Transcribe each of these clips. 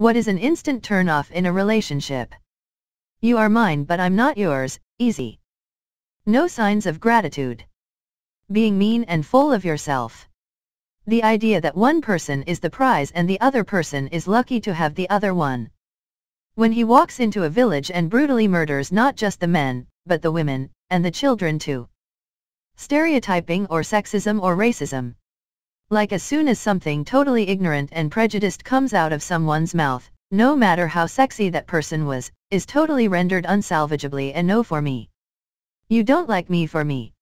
What is an instant turnoff in a relationship? You are mine but I'm not yours, easy. No signs of gratitude. Being mean and full of yourself. The idea that one person is the prize and the other person is lucky to have the other one. When he walks into a village and brutally murders not just the men, but the women, and the children too. Stereotyping or sexism or racism. Like as soon as something totally ignorant and prejudiced comes out of someone's mouth, no matter how sexy that person was, is totally rendered unsalvageably and no for me. You don't like me for me.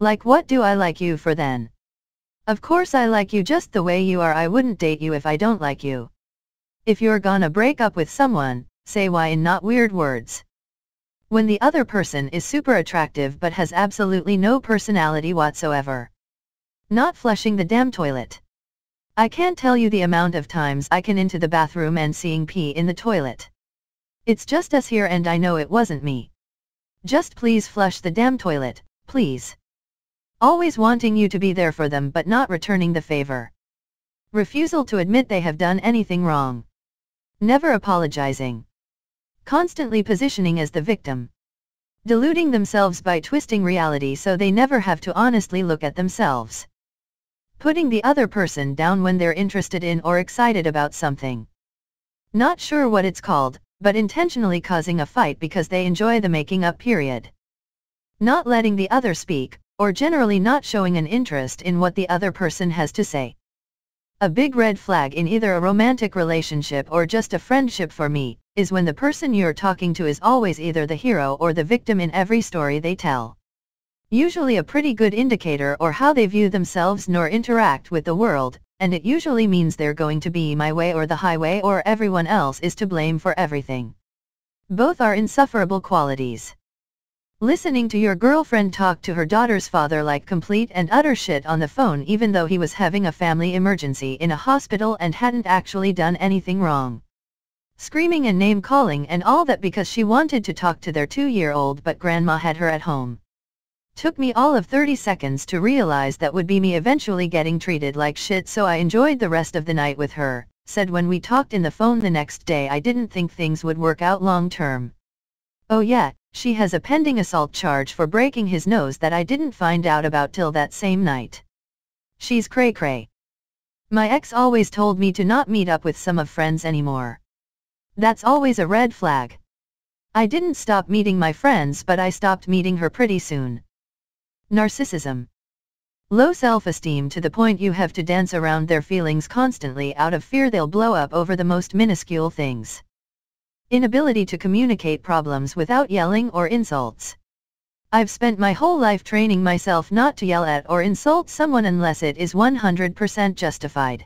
Like what do I like you for then? Of course I like you just the way you are I wouldn't date you if I don't like you. If you're gonna break up with someone, say why in not weird words. When the other person is super attractive but has absolutely no personality whatsoever. Not flushing the damn toilet. I can't tell you the amount of times I can into the bathroom and seeing pee in the toilet. It's just us here and I know it wasn't me. Just please flush the damn toilet, please. Always wanting you to be there for them but not returning the favor. Refusal to admit they have done anything wrong. Never apologizing. Constantly positioning as the victim. Deluding themselves by twisting reality so they never have to honestly look at themselves. Putting the other person down when they're interested in or excited about something. Not sure what it's called, but intentionally causing a fight because they enjoy the making up period. Not letting the other speak, or generally not showing an interest in what the other person has to say. A big red flag in either a romantic relationship or just a friendship for me, is when the person you're talking to is always either the hero or the victim in every story they tell usually a pretty good indicator or how they view themselves nor interact with the world, and it usually means they're going to be my way or the highway or everyone else is to blame for everything. Both are insufferable qualities. Listening to your girlfriend talk to her daughter's father like complete and utter shit on the phone even though he was having a family emergency in a hospital and hadn't actually done anything wrong. Screaming and name calling and all that because she wanted to talk to their two-year-old but grandma had her at home. Took me all of 30 seconds to realize that would be me eventually getting treated like shit so I enjoyed the rest of the night with her, said when we talked in the phone the next day I didn't think things would work out long term. Oh yeah, she has a pending assault charge for breaking his nose that I didn't find out about till that same night. She's cray cray. My ex always told me to not meet up with some of friends anymore. That's always a red flag. I didn't stop meeting my friends but I stopped meeting her pretty soon. Narcissism. Low self-esteem to the point you have to dance around their feelings constantly out of fear they'll blow up over the most minuscule things. Inability to communicate problems without yelling or insults. I've spent my whole life training myself not to yell at or insult someone unless it is 100% justified.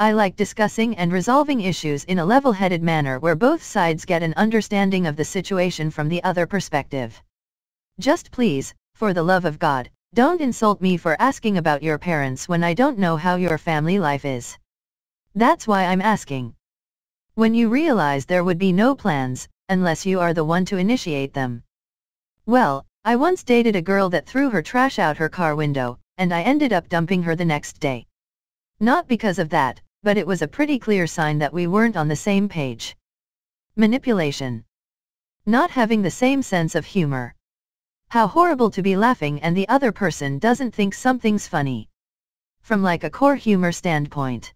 I like discussing and resolving issues in a level-headed manner where both sides get an understanding of the situation from the other perspective. Just please, for the love of God, don't insult me for asking about your parents when I don't know how your family life is. That's why I'm asking. When you realize there would be no plans, unless you are the one to initiate them. Well, I once dated a girl that threw her trash out her car window, and I ended up dumping her the next day. Not because of that, but it was a pretty clear sign that we weren't on the same page. Manipulation. Not having the same sense of humor. How horrible to be laughing and the other person doesn't think something's funny. From like a core humor standpoint.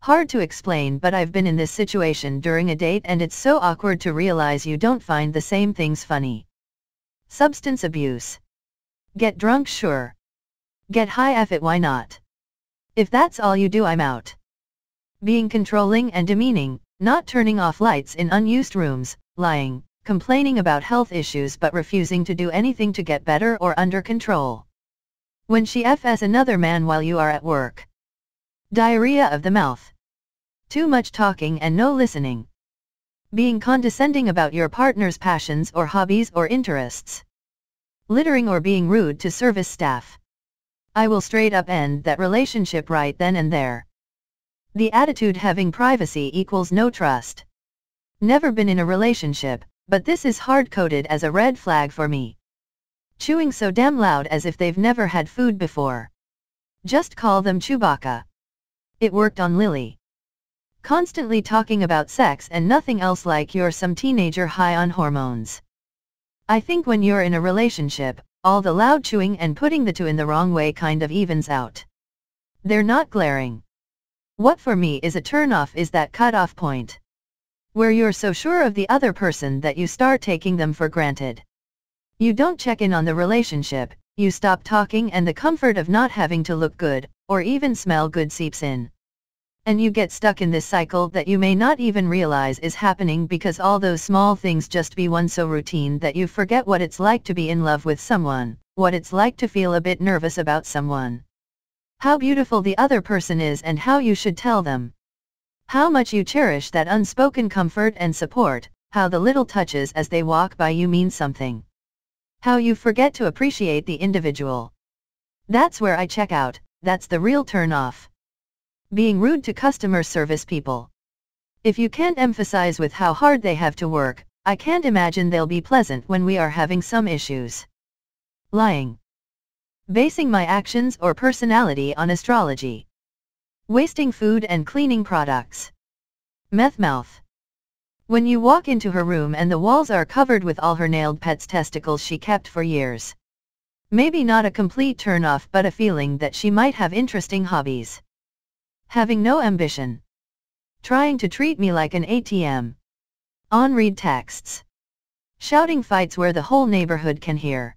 Hard to explain but I've been in this situation during a date and it's so awkward to realize you don't find the same things funny. Substance abuse. Get drunk sure. Get high F it why not. If that's all you do I'm out. Being controlling and demeaning, not turning off lights in unused rooms, lying, complaining about health issues but refusing to do anything to get better or under control. When she FS another man while you are at work. Diarrhea of the mouth. Too much talking and no listening. Being condescending about your partner's passions or hobbies or interests. Littering or being rude to service staff. I will straight up end that relationship right then and there. The attitude having privacy equals no trust. Never been in a relationship, but this is hard-coded as a red flag for me. Chewing so damn loud as if they've never had food before. Just call them Chewbacca. It worked on Lily. Constantly talking about sex and nothing else like you're some teenager high on hormones. I think when you're in a relationship, all the loud chewing and putting the two in the wrong way kind of evens out. They're not glaring. What for me is a turnoff is that cutoff point where you're so sure of the other person that you start taking them for granted. You don't check in on the relationship, you stop talking and the comfort of not having to look good, or even smell good seeps in. And you get stuck in this cycle that you may not even realize is happening because all those small things just be one so routine that you forget what it's like to be in love with someone, what it's like to feel a bit nervous about someone. How beautiful the other person is and how you should tell them, how much you cherish that unspoken comfort and support, how the little touches as they walk by you mean something. How you forget to appreciate the individual. That's where I check out, that's the real turn off. Being rude to customer service people. If you can't emphasize with how hard they have to work, I can't imagine they'll be pleasant when we are having some issues. Lying. Basing my actions or personality on astrology. Wasting food and cleaning products. Meth mouth. When you walk into her room and the walls are covered with all her nailed pet's testicles she kept for years. Maybe not a complete turn-off but a feeling that she might have interesting hobbies. Having no ambition. Trying to treat me like an ATM. On-read texts. Shouting fights where the whole neighborhood can hear.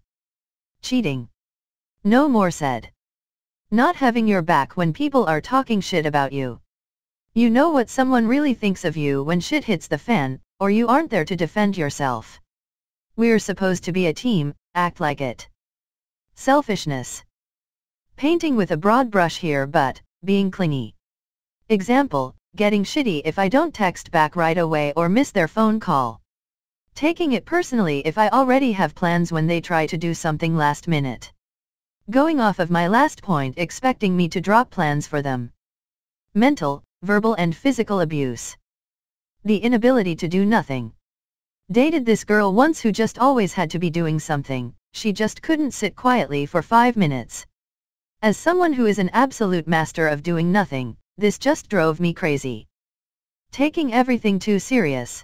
Cheating. No more said. Not having your back when people are talking shit about you. You know what someone really thinks of you when shit hits the fan, or you aren't there to defend yourself. We're supposed to be a team, act like it. Selfishness. Painting with a broad brush here but, being clingy. Example, getting shitty if I don't text back right away or miss their phone call. Taking it personally if I already have plans when they try to do something last minute. Going off of my last point expecting me to drop plans for them. Mental, verbal and physical abuse. The inability to do nothing. Dated this girl once who just always had to be doing something, she just couldn't sit quietly for five minutes. As someone who is an absolute master of doing nothing, this just drove me crazy. Taking everything too serious.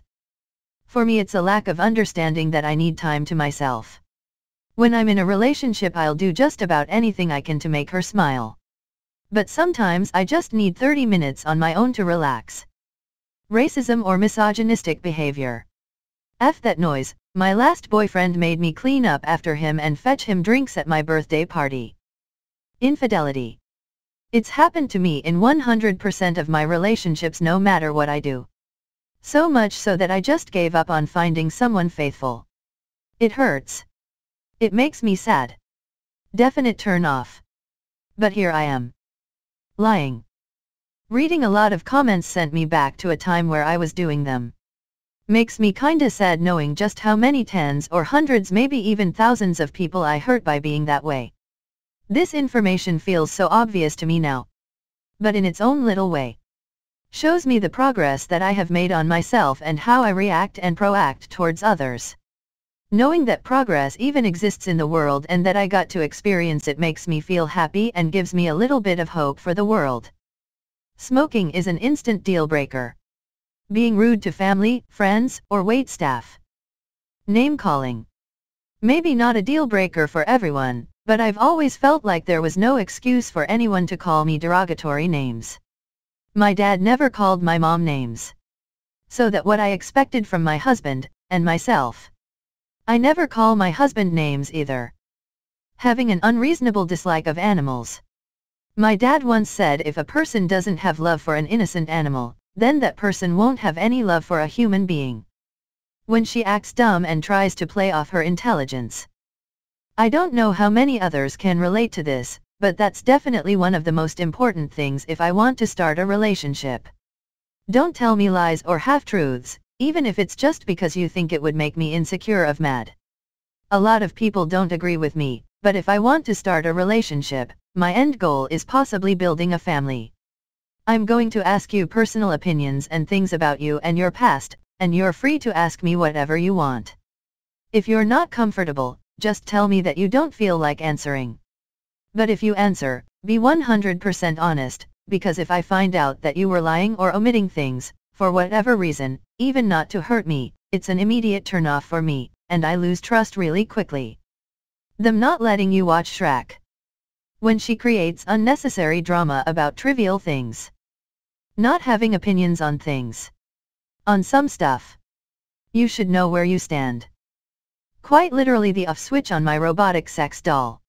For me it's a lack of understanding that I need time to myself. When I'm in a relationship I'll do just about anything I can to make her smile. But sometimes I just need 30 minutes on my own to relax. Racism or misogynistic behavior. F that noise, my last boyfriend made me clean up after him and fetch him drinks at my birthday party. Infidelity. It's happened to me in 100% of my relationships no matter what I do. So much so that I just gave up on finding someone faithful. It hurts. It makes me sad. Definite turn off. But here I am. Lying. Reading a lot of comments sent me back to a time where I was doing them. Makes me kinda sad knowing just how many tens or hundreds maybe even thousands of people I hurt by being that way. This information feels so obvious to me now. But in its own little way. Shows me the progress that I have made on myself and how I react and proact towards others. Knowing that progress even exists in the world and that I got to experience it makes me feel happy and gives me a little bit of hope for the world. Smoking is an instant deal breaker. Being rude to family, friends, or wait staff. Name calling. Maybe not a deal breaker for everyone, but I've always felt like there was no excuse for anyone to call me derogatory names. My dad never called my mom names. So that what I expected from my husband, and myself, I never call my husband names either. Having an unreasonable dislike of animals. My dad once said if a person doesn't have love for an innocent animal, then that person won't have any love for a human being. When she acts dumb and tries to play off her intelligence. I don't know how many others can relate to this, but that's definitely one of the most important things if I want to start a relationship. Don't tell me lies or half-truths, even if it's just because you think it would make me insecure of mad. A lot of people don't agree with me, but if I want to start a relationship, my end goal is possibly building a family. I'm going to ask you personal opinions and things about you and your past, and you're free to ask me whatever you want. If you're not comfortable, just tell me that you don't feel like answering. But if you answer, be 100% honest, because if I find out that you were lying or omitting things, for whatever reason, even not to hurt me, it's an immediate turnoff for me, and I lose trust really quickly. Them not letting you watch Shrek. When she creates unnecessary drama about trivial things. Not having opinions on things. On some stuff. You should know where you stand. Quite literally the off switch on my robotic sex doll.